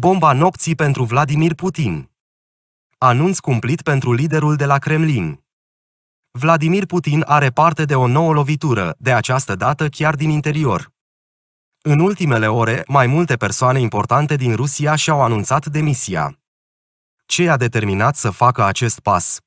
Bomba nopții pentru Vladimir Putin. Anunț cumplit pentru liderul de la Kremlin. Vladimir Putin are parte de o nouă lovitură, de această dată chiar din interior. În ultimele ore, mai multe persoane importante din Rusia și-au anunțat demisia. Ce i-a determinat să facă acest pas?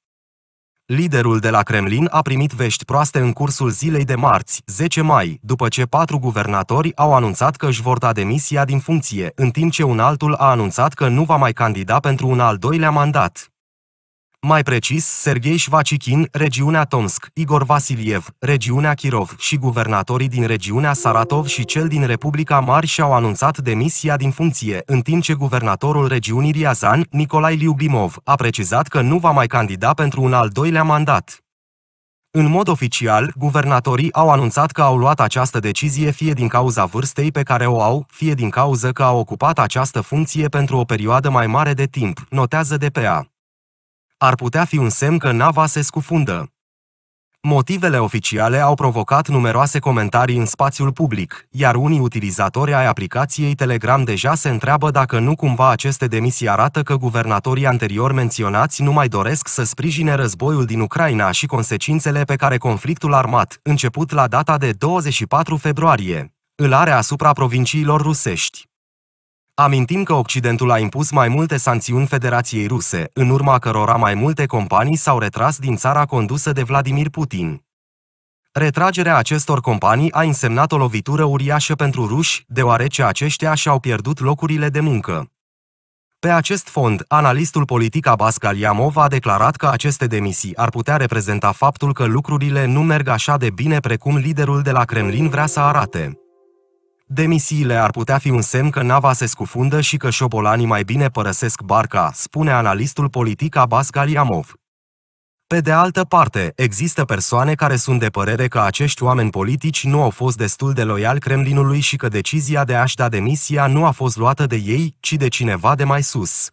Liderul de la Kremlin a primit vești proaste în cursul zilei de marți, 10 mai, după ce patru guvernatori au anunțat că își vor da demisia din funcție, în timp ce un altul a anunțat că nu va mai candida pentru un al doilea mandat. Mai precis, Sergei Șvacichin, regiunea Tomsk, Igor Vasiliev, regiunea Kirov și guvernatorii din regiunea Saratov și cel din Republica Mari și-au anunțat demisia din funcție, în timp ce guvernatorul regiunii Riazan, Nicolai Liubimov, a precizat că nu va mai candida pentru un al doilea mandat. În mod oficial, guvernatorii au anunțat că au luat această decizie fie din cauza vârstei pe care o au, fie din cauza că au ocupat această funcție pentru o perioadă mai mare de timp, notează DPA ar putea fi un semn că nava se scufundă. Motivele oficiale au provocat numeroase comentarii în spațiul public, iar unii utilizatori ai aplicației Telegram deja se întreabă dacă nu cumva aceste demisii arată că guvernatorii anterior menționați nu mai doresc să sprijine războiul din Ucraina și consecințele pe care conflictul armat, început la data de 24 februarie, îl are asupra provinciilor rusești. Amintim că Occidentul a impus mai multe sancțiuni Federației Ruse, în urma cărora mai multe companii s-au retras din țara condusă de Vladimir Putin. Retragerea acestor companii a însemnat o lovitură uriașă pentru ruși, deoarece aceștia și-au pierdut locurile de muncă. Pe acest fond, analistul politic Abbas Galiamov a declarat că aceste demisii ar putea reprezenta faptul că lucrurile nu merg așa de bine precum liderul de la Kremlin vrea să arate. Demisiile ar putea fi un semn că nava se scufundă și că șobolanii mai bine părăsesc barca, spune analistul politic Abbas Galiamov. Pe de altă parte, există persoane care sunt de părere că acești oameni politici nu au fost destul de loiali Kremlinului și că decizia de a-și da demisia nu a fost luată de ei, ci de cineva de mai sus.